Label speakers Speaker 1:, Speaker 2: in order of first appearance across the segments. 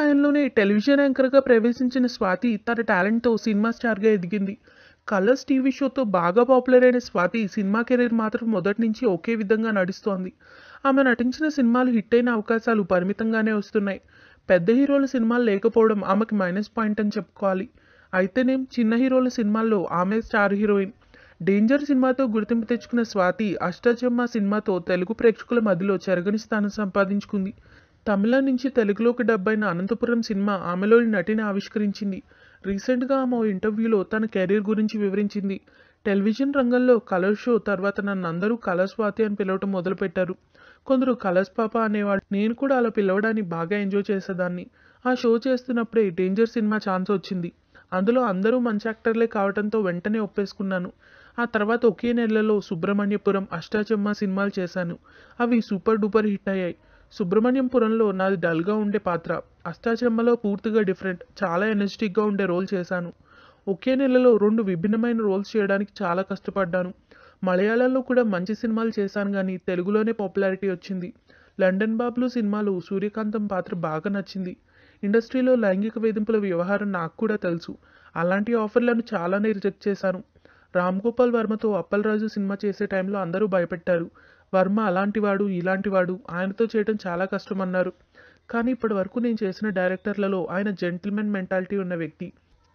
Speaker 1: ప్రాయంలోనే television యాంకర్గా ప్రవేశించిన స్వాతి తన టాలెంట్తో cinema స్టార్గా ఎదిగింది కలర్స్ టీవీ షోతో బాగా పాపులర్ అయిన స్వాతి సినిమా కెరీర్ మాత్రం మొదటి నుంచి ఒకే విధంగా నడుస్తోంది ఆమె నటించిన సినిమాలు హిట్ అయిన అవకాశాలు పరిమితంగానే వస్తున్నాయి పెద్ద హీరోల సినిమాలు లేకపోవడం ఆమెకి మైనస్ పాయింట్ అని చెప్పుకోవాలి అయితేనేం చిన్న హీరోల సినిమాల్లో ఆమె స్టార్ హీరోయిన్ డేంజర్ సినిమాతో గుర్తింపు తెచ్చుకున్న స్వాతి అష్టాచమ్మ సినిమాతో తెలుగు ప్రేక్షకుల మధ్యలో చెరగని స్థానం సంపాదించుకుంది తమిళ నుంచి తెలుగులోకి డబ్బైన అనంతపురం సినిమా ఆమెలోని నటిని ఆవిష్కరించింది రీసెంట్గా ఆమె ఓ ఇంటర్వ్యూలో తన కెరీర్ గురించి వివరించింది టెలివిజన్ రంగంలో కలర్ షో తర్వాత నన్ను అందరూ కళస్వాతి అని పిలవటం మొదలుపెట్టారు కొందరు కలర్స్ పాప అనేవాడు నేను కూడా అలా పిలవడానికి బాగా ఎంజాయ్ చేసేదాన్ని ఆ షో చేస్తున్నప్పుడే డేంజర్ సినిమా ఛాన్స్ వచ్చింది అందులో అందరూ మంచి యాక్టర్లే కావడంతో వెంటనే ఒప్పేసుకున్నాను ఆ తర్వాత ఒకే నెలలో సుబ్రహ్మణ్యపురం అష్టాచమ్మ సినిమాలు చేశాను అవి సూపర్ డూపర్ హిట్ అయ్యాయి సుబ్రహ్మణ్యంపురంలో నాది డల్గా ఉండే పాత్ర అష్టాచమ్మలో పూర్తిగా డిఫరెంట్ చాలా ఎనర్జెటిక్గా ఉండే రోల్ చేశాను ఒకే నెలలో రెండు విభిన్నమైన రోల్స్ చేయడానికి చాలా కష్టపడ్డాను మలయాళంలో కూడా మంచి సినిమాలు చేశాను కానీ తెలుగులోనే పాపులారిటీ వచ్చింది లండన్ బాబులు సినిమాలో సూర్యకాంతం పాత్ర బాగా నచ్చింది ఇండస్ట్రీలో లైంగిక వేధింపుల వ్యవహారం నాకు కూడా తెలుసు అలాంటి ఆఫర్లను చాలానే రిజెక్ట్ చేశాను రామ్ గోపాల్ వర్మతో అప్పల్ రాజు సినిమా చేసే టైంలో అందరూ భయపెట్టారు వర్మ అలాంటివాడు ఇలాంటివాడు ఆయనతో చేయడం చాలా కష్టం అన్నారు కానీ ఇప్పటి వరకు నేను చేసిన డైరెక్టర్లలో ఆయన జెంటిల్మెన్ మెంటాలిటీ ఉన్న వ్యక్తి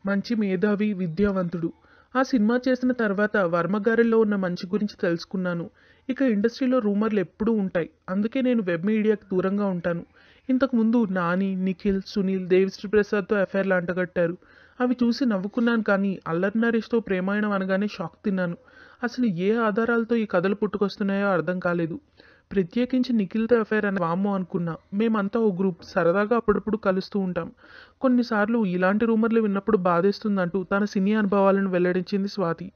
Speaker 1: మంచి మేధావి విద్యావంతుడు ఆ సినిమా చేసిన తర్వాత వర్మ గారిలో ఉన్న మంచి గురించి తెలుసుకున్నాను ఇక ఇండస్ట్రీలో రూమర్లు ఎప్పుడూ ఉంటాయి అందుకే నేను వెబ్ మీడియాకి దూరంగా ఉంటాను ఇంతకుముందు నాని నిఖిల్ సునీల్ దేవిశ్రీ ప్రసాద్తో ఎఫ్ఐఆర్లు అంటగట్టారు అవి చూసి నవ్వుకున్నాను కానీ అల్లరి నరేష్తో ప్రేమాయణం అనగానే షాక్ తిన్నాను అసలు ఏ ఆధారాలతో ఈ కథలు పుట్టుకొస్తున్నాయో అర్థం కాలేదు ప్రత్యేకించి నిఖిల్తో అఫైర్ అని వామ్మో అనుకున్నా మేమంతా ఓ గ్రూప్ సరదాగా అప్పుడప్పుడు కలుస్తూ ఉంటాం కొన్నిసార్లు ఇలాంటి రూమర్లు విన్నప్పుడు బాధేస్తుందంటూ తన సినీ అనుభవాలను వెల్లడించింది స్వాతి